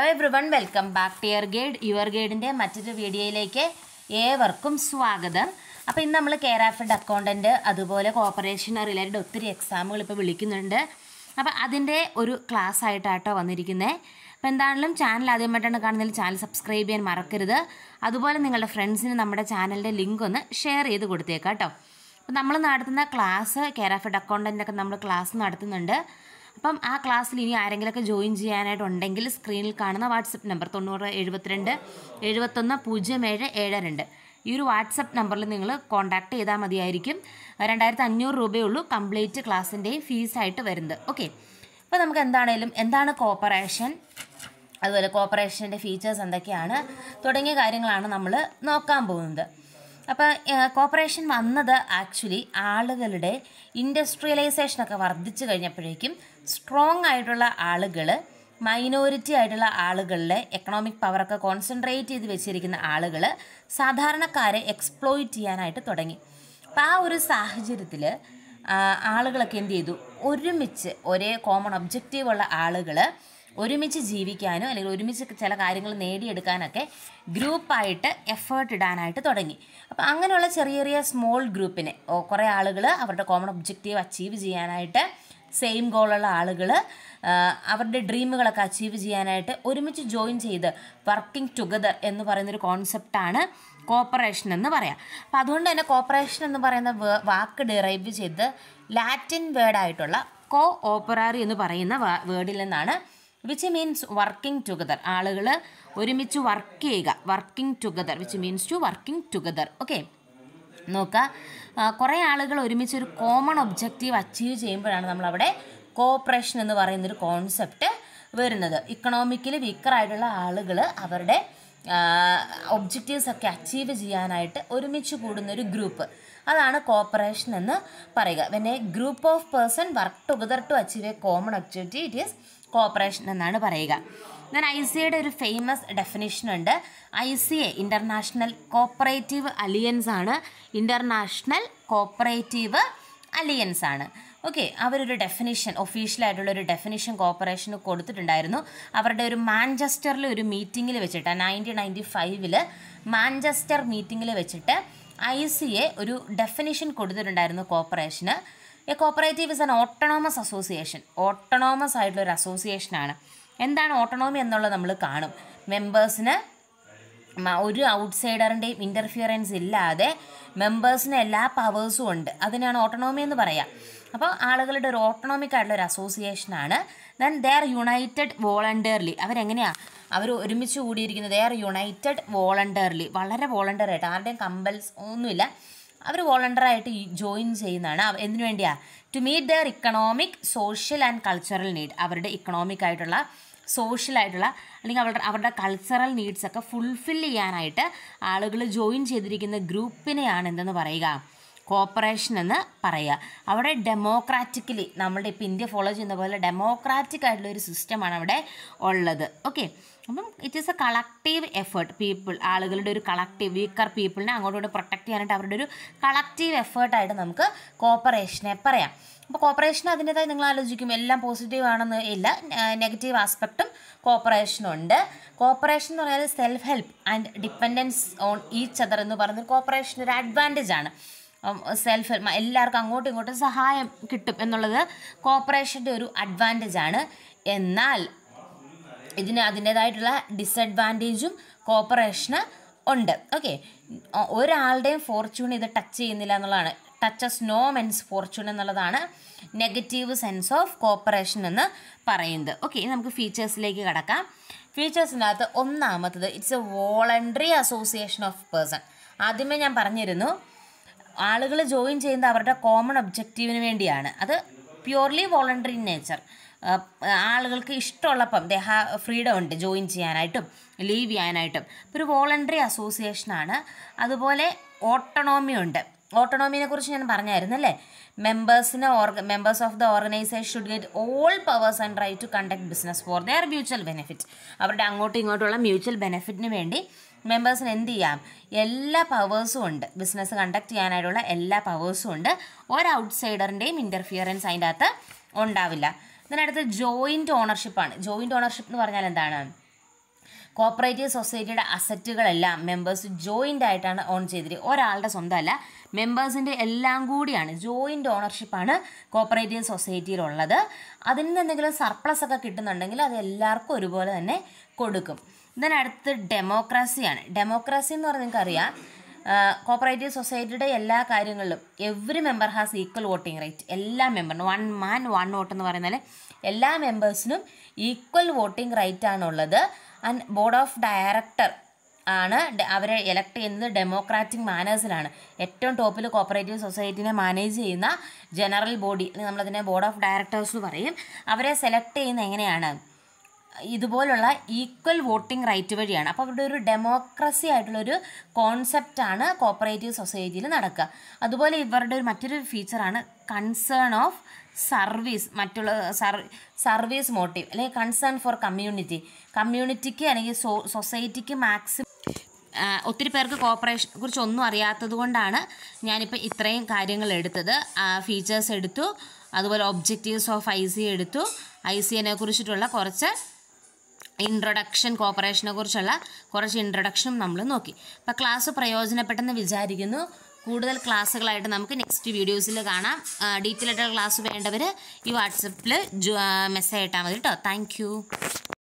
hello everyone welcome back to your guide your ഗൈഡിൻ്റെ മറ്റൊരു വീഡിയോയിലേക്ക് ഏവർക്കും സ്വാഗതം അപ്പോൾ ഇന്ന് നമ്മൾ കെയർ ആഫിഡ് അക്കൗണ്ടൻറ്റ് അതുപോലെ കോപ്പറേഷൻ റിലേറ്റഡ് ഒത്തിരി എക്സാമുകൾ ഇപ്പോൾ വിളിക്കുന്നുണ്ട് അപ്പോൾ അതിൻ്റെ ഒരു ക്ലാസ് ആയിട്ടാട്ടോ വന്നിരിക്കുന്നത് അപ്പോൾ എന്താണെങ്കിലും ചാനൽ ആദ്യമായിട്ടാണ് കാണുന്നതിൽ ചാനൽ സബ്സ്ക്രൈബ് ചെയ്യാൻ മറക്കരുത് അതുപോലെ നിങ്ങളുടെ ഫ്രണ്ട്സിന് നമ്മുടെ ചാനലിൻ്റെ ലിങ്ക് ഒന്ന് ഷെയർ ചെയ്ത് കൊടുത്തേക്കാം കേട്ടോ അപ്പോൾ നമ്മൾ നടത്തുന്ന ക്ലാസ് കെയർ ആഫിഡ് അക്കൗണ്ടൻ്റൊക്കെ നമ്മൾ ക്ലാസ് നടത്തുന്നുണ്ട് അപ്പം ആ ക്ലാസ്സിൽ ഇനി ആരെങ്കിലുമൊക്കെ ജോയിൻ ചെയ്യാനായിട്ടുണ്ടെങ്കിൽ സ്ക്രീനിൽ കാണുന്ന വാട്സപ്പ് നമ്പർ തൊണ്ണൂറ് എഴുപത്തിരണ്ട് എഴുപത്തൊന്ന് പൂജ്യം ഏഴ് ഏഴ് രണ്ട് ഈ ഒരു വാട്സപ്പ് നമ്പറിൽ നിങ്ങൾ കോൺടാക്ട് ചെയ്താൽ മതിയായിരിക്കും രണ്ടായിരത്തി അഞ്ഞൂറ് രൂപയേ ഉള്ളൂ കംപ്ലീറ്റ് ക്ലാസ്സിൻ്റെയും ഫീസായിട്ട് വരുന്നത് ഓക്കെ അപ്പോൾ നമുക്ക് എന്താണേലും എന്താണ് കോപ്പറേഷൻ അതുപോലെ കോപ്പറേഷൻ്റെ ഫീച്ചേഴ്സ് എന്തൊക്കെയാണ് തുടങ്ങിയ കാര്യങ്ങളാണ് നമ്മൾ നോക്കാൻ പോകുന്നത് അപ്പോൾ കോപ്പറേഷൻ വന്നത് ആക്ച്വലി ആളുകളുടെ ഇൻഡസ്ട്രിയലൈസേഷനൊക്കെ വർദ്ധിച്ചു കഴിഞ്ഞപ്പോഴേക്കും സ്ട്രോങ് ആയിട്ടുള്ള ആളുകൾ മൈനോറിറ്റി ആയിട്ടുള്ള ആളുകളിലെ എക്കണോമിക് പവറൊക്കെ കോൺസെൻട്രേറ്റ് ചെയ്ത് വെച്ചിരിക്കുന്ന ആളുകൾ സാധാരണക്കാരെ എക്സ്പ്ലോയിറ്റ് ചെയ്യാനായിട്ട് തുടങ്ങി അപ്പം ആ ഒരു സാഹചര്യത്തിൽ ആളുകളൊക്കെ എന്ത് ചെയ്തു ഒരുമിച്ച് ഒരേ കോമൺ ഒബ്ജക്റ്റീവുള്ള ആളുകൾ ഒരുമിച്ച് ജീവിക്കാനോ അല്ലെങ്കിൽ ഒരുമിച്ച് ചില കാര്യങ്ങൾ നേടിയെടുക്കാനൊക്കെ ഗ്രൂപ്പായിട്ട് എഫേർട്ട് ഇടാനായിട്ട് തുടങ്ങി അപ്പോൾ അങ്ങനെയുള്ള ചെറിയ ചെറിയ സ്മോൾ ഗ്രൂപ്പിനെ കുറേ ആളുകൾ അവരുടെ കോമൺ ഒബ്ജക്റ്റീവ് അച്ചീവ് ചെയ്യാനായിട്ട് സെയിം ഗോളുള്ള ആളുകൾ അവരുടെ ഡ്രീമുകളൊക്കെ അച്ചീവ് ചെയ്യാനായിട്ട് ഒരുമിച്ച് ജോയിൻ ചെയ്ത് വർക്കിംഗ് ടുഗദർ എന്ന് പറയുന്നൊരു കോൺസെപ്റ്റാണ് കോപ്പറേഷൻ എന്ന് പറയാം അപ്പോൾ അതുകൊണ്ട് തന്നെ കോപ്പറേഷൻ എന്ന് പറയുന്ന വാക്ക് ഡിറൈവ് ചെയ്ത് ലാറ്റിൻ വേർഡായിട്ടുള്ള കോ ഓപ്പറാറി എന്ന് പറയുന്ന വേർഡിൽ നിന്നാണ് വിച്ച് മീൻസ് വർക്കിംഗ് ടുഗദർ ആളുകൾ ഒരുമിച്ച് വർക്ക് ചെയ്യുക working together which means to working together okay നോക്കുക കുറേ ആളുകൾ ഒരുമിച്ച് ഒരു കോമൺ ഒബ്ജക്റ്റീവ് അച്ചീവ് ചെയ്യുമ്പോഴാണ് നമ്മളവിടെ കോപ്പറേഷൻ എന്ന് പറയുന്നൊരു കോൺസെപ്റ്റ് വരുന്നത് ഇക്കണോമിക്കലി വീക്കറായിട്ടുള്ള ആളുകൾ അവരുടെ ഒബ്ജക്റ്റീവ്സൊക്കെ അച്ചീവ് ചെയ്യാനായിട്ട് ഒരുമിച്ച് കൂടുന്ന ഒരു ഗ്രൂപ്പ് അതാണ് കോപ്പറേഷൻ എന്ന് പറയുക when a group of person work together to achieve a common objective it is cooperation എന്നാണ് പറയുക ഞാൻ ഐ സി എയുടെ ഒരു ഫേമസ് ഡെഫിനിഷൻ ഉണ്ട് I C A international cooperative alliance ആണ് ഇൻ്റർനാഷണൽ കോപ്പറേറ്റീവ് അലിയൻസ് ആണ് ഓക്കെ അവരൊരു ഡെഫിനിഷൻ ഒഫീഷ്യലായിട്ടുള്ള ഒരു ഡെഫിനിഷൻ കോപ്പറേഷന് കൊടുത്തിട്ടുണ്ടായിരുന്നു അവരുടെ ഒരു മാഞ്ചസ്റ്ററിൽ ഒരു മീറ്റിങ്ങിൽ വെച്ചിട്ട് നയൻറ്റീൻ നയൻറ്റി ഫൈവിൽ മാഞ്ചസ്റ്റർ മീറ്റിങ്ങിൽ വെച്ചിട്ട് ഐ സി എ ഒരു ഡെഫിനിഷൻ കൊടുത്തിട്ടുണ്ടായിരുന്നു കോപ്പറേഷന് a cooperative is an autonomous association autonomous ആയിട്ടുള്ള ഒരു അസോസിയേഷനാണ് എന്താണ് ഓട്ടണോമി എന്നുള്ളത് നമ്മൾ കാണും മെമ്പേഴ്സിന് ഒരു ഔട്ട്സൈഡറിൻ്റെയും ഇൻ്റർഫിയറൻസ് ഇല്ലാതെ മെമ്പേഴ്സിന് എല്ലാ പവേഴ്സും ഉണ്ട് അതിനാണ് ഓട്ടണോമി എന്ന് പറയാം അപ്പോൾ ആളുകളുടെ ഒരു ഓട്ടണോമിക് ആയിട്ടുള്ള ഒരു അസോസിയേഷനാണ് then they are united voluntarily അവരെങ്ങനെയാണ് അവർ ഒരുമിച്ച് കൂടിയിരിക്കുന്നത് ദേ ആർ യുണൈറ്റഡ് വോളണ്ടിയർലി വളരെ ആയിട്ട് ആരുടെയും കമ്പൽസ് ഒന്നുമില്ല അവർ വോളണ്ടറായിട്ട് ജോയിൻ ചെയ്യുന്നതാണ് എന്തിനു വേണ്ടിയാണ് to meet their economic social and cultural need അവരുടെ ഇക്കണോമിക് ആയിട്ടുള്ള സോഷ്യൽ ആയിട്ടുള്ള അല്ലെങ്കിൽ അവരുടെ അവരുടെ കൾച്ചറൽ നീഡ്സൊക്കെ ഫുൾഫിൽ ചെയ്യാനായിട്ട് ആളുകൾ ജോയിൻ ചെയ്തിരിക്കുന്ന ഗ്രൂപ്പിനെയാണ് എന്തെന്ന് പറയുക കോപ്പറേഷൻ എന്ന് പറയുക അവിടെ ഡെമോക്രാറ്റിക്കലി നമ്മുടെ ഇപ്പോൾ ഇന്ത്യ ഫോളോ ചെയ്യുന്ന പോലെ ഡെമോക്രാറ്റിക് ആയിട്ടുള്ള ഒരു സിസ്റ്റമാണ് അവിടെ ഉള്ളത് ഓക്കെ അപ്പം it is a collective effort people ആളുകളുടെ ഒരു കളക്റ്റീവ് വീക്കർ പീപ്പിളിനെ അങ്ങോട്ടും പ്രൊട്ടക്ട് ചെയ്യാനായിട്ട് അവരുടെ ഒരു കളക്റ്റീവ് എഫേർട്ടായിട്ട് നമുക്ക് കോപ്പറേഷനെ പറയാം അപ്പോൾ കോപ്പറേഷൻ അതിൻ്റെതായി നിങ്ങൾ ആലോചിക്കും എല്ലാം പോസിറ്റീവ് ആണെന്ന് ഇല്ല നെഗറ്റീവ് ആസ്പെക്റ്റും കോപ്പറേഷനുണ്ട് കോപ്പറേഷൻ എന്ന് പറയുന്നത് self help and dependence on each other എന്ന് പറയുന്നത് കോപ്പറേഷൻ ഒരു അഡ്വാൻറ്റേജ് ആണ് സെൽഫ് ഹെൽപ്പ് എല്ലാവർക്കും അങ്ങോട്ടും ഇങ്ങോട്ടും സഹായം കിട്ടും എന്നുള്ളത് കോപ്പറേഷൻ്റെ ഒരു അഡ്വാൻറ്റേജ് ആണ് എന്നാൽ ഇതിന് അതിൻ്റേതായിട്ടുള്ള ഡിസഡ്വാൻറ്റേജും കോപ്പറേഷന് ഉണ്ട് ഓക്കെ ഒരാളുടെയും ഫോർച്യൂൺ ഇത് ടച്ച് ചെയ്യുന്നില്ല എന്നുള്ളതാണ് ടച്ചസ് നോ മെൻസ് ഫോർച്യൂൺ എന്നുള്ളതാണ് നെഗറ്റീവ് സെൻസ് ഓഫ് കോപ്പറേഷൻ എന്ന് പറയുന്നത് ഓക്കെ ഇനി നമുക്ക് ഫീച്ചേഴ്സിലേക്ക് കടക്കാം ഫീച്ചേഴ്സിനകത്ത് ഒന്നാമത്തത് it's a voluntary association of person ആദ്യമേ ഞാൻ പറഞ്ഞിരുന്നു ആളുകൾ ജോയിൻ ചെയ്യുന്നത് അവരുടെ കോമൺ ഒബ്ജക്റ്റീവിന് വേണ്ടിയാണ് അത് പ്യുവർലി വോളണ്ടറി നേച്ചർ ആളുകൾക്ക് ഇഷ്ടമുള്ളപ്പം ദേഹ ഫ്രീഡം ഉണ്ട് ജോയിൻ ചെയ്യാനായിട്ടും ലീവ് ചെയ്യാനായിട്ടും ഇപ്പോൾ ഒരു വോളണ്ടറി അസോസിയേഷനാണ് അതുപോലെ ഓട്ടണോമി ഉണ്ട് ഓട്ടോണോമിനെ കുറിച്ച് ഞാൻ പറഞ്ഞായിരുന്നു അല്ലേ മെമ്പേഴ്സിന് ഓർഗ members of the organization should get all powers and right to conduct business for their mutual benefit അവരുടെ അങ്ങോട്ടും ഇങ്ങോട്ടുള്ള മ്യൂച്വൽ ബെനിഫിറ്റിന് വേണ്ടി മെമ്പേഴ്സിന് എന്ത് ചെയ്യാം എല്ലാ പവേഴ്സും ഉണ്ട് ബിസിനസ് കണ്ടക്ട് ചെയ്യാനായിട്ടുള്ള എല്ലാ പവേഴ്സും ഉണ്ട് ഒരു ഔട്ട്സൈഡറിൻ്റെയും ഇൻ്റർഫിയറൻസ് അതിൻ്റെ അകത്ത് ഉണ്ടാവില്ല ഇതിനടുത്ത് ജോയിൻറ്റ് ഓണർഷിപ്പാണ് ജോയിൻറ്റ് ഓണർഷിപ്പ് എന്ന് പറഞ്ഞാൽ എന്താണ് കോപ്പറേറ്റീവ് സൊസൈറ്റിയുടെ അസറ്റുകളെല്ലാം മെമ്പേഴ്സ് ജോയിൻ്റ് ആയിട്ടാണ് ഓൺ ചെയ്തിരിക്കുന്നത് ഒരാളുടെ സ്വന്തമല്ല മെമ്പേഴ്സിൻ്റെ എല്ലാം കൂടിയാണ് ജോയിൻ്റ് ഓണർഷിപ്പാണ് കോപ്പറേറ്റീവ് സൊസൈറ്റിയിലുള്ളത് അതിൽ നിന്ന് എന്തെങ്കിലും സർപ്ലസ് ഒക്കെ കിട്ടുന്നുണ്ടെങ്കിൽ അത് എല്ലാവർക്കും ഒരുപോലെ തന്നെ കൊടുക്കും ദെൻ അടുത്ത് ഡെമോക്രാസിയാണ് ഡെമോക്രാസി എന്ന് പറഞ്ഞാൽ നിങ്ങൾക്കറിയാം കോപ്പറേറ്റീവ് സൊസൈറ്റിയുടെ എല്ലാ കാര്യങ്ങളിലും every member has equal voting right എല്ലാ മെമ്പറിനും വൺ മാൻ വൺ വോട്ട് എന്ന് പറയുന്നത് എല്ലാ മെമ്പേഴ്സിനും ഈക്വൽ വോട്ടിംഗ് റൈറ്റ് ആണുള്ളത് ആൻഡ് ബോർഡ് ഓഫ് ഡയറക്ടർ ആണ് അവരെ എലക്ട് ചെയ്യുന്നത് ഡെമോക്രാറ്റിക് മാനേഴ്സിലാണ് ഏറ്റവും ടോപ്പിൽ കോപ്പറേറ്റീവ് സൊസൈറ്റിനെ മാനേജ് ചെയ്യുന്ന ജനറൽ ബോഡി നമ്മളതിനെ ബോർഡ് ഓഫ് ഡയറക്ടേഴ്സ് പറയും അവരെ സെലക്ട് ചെയ്യുന്നത് എങ്ങനെയാണ് ഇതുപോലുള്ള ഈക്വൽ വോട്ടിംഗ് റൈറ്റ് വഴിയാണ് അപ്പോൾ അവരുടെ ഒരു ഡെമോക്രസി ആയിട്ടുള്ളൊരു കോൺസെപ്റ്റാണ് കോപ്പറേറ്റീവ് സൊസൈറ്റിയിൽ നടക്കുക അതുപോലെ ഇവരുടെ ഒരു മറ്റൊരു ഫീച്ചറാണ് കൺസേൺ ഓഫ് സർവീസ് മറ്റുള്ള സർവീസ് മോട്ടീവ് അല്ലെങ്കിൽ കൺസേൺ ഫോർ കമ്മ്യൂണിറ്റി കമ്മ്യൂണിറ്റിക്ക് അല്ലെങ്കിൽ സൊസൈറ്റിക്ക് മാക്സിമം ഒത്തിരി പേർക്ക് കോപ്പറേഷനെ കുറിച്ച് ഒന്നും അറിയാത്തത് കൊണ്ടാണ് ഞാനിപ്പോൾ ഇത്രയും കാര്യങ്ങൾ എടുത്തത് ഫീച്ചേഴ്സ് എടുത്തു അതുപോലെ ഒബ്ജക്റ്റീവ്സ് ഓഫ് ഐ സി എടുത്തു ഐ സിയെ കുറിച്ചിട്ടുള്ള കുറച്ച് ഇൻട്രൊഡക്ഷൻ കോപ്പറേഷനെ കുറിച്ചുള്ള കുറച്ച് ഇൻട്രൊഡക്ഷനും നമ്മൾ നോക്കി അപ്പോൾ ക്ലാസ് പ്രയോജനപ്പെട്ടെന്ന് വിചാരിക്കുന്നു കൂടുതൽ ക്ലാസ്സുകളായിട്ട് നമുക്ക് നെക്സ്റ്റ് വീഡിയോസിൽ കാണാം ഡീറ്റെയിൽ ആയിട്ടുള്ള ക്ലാസ് വേണ്ടവർ ഈ വാട്സപ്പിൽ മെസ്സേജ് ഇട്ടാൽ മതി കേട്ടോ താങ്ക്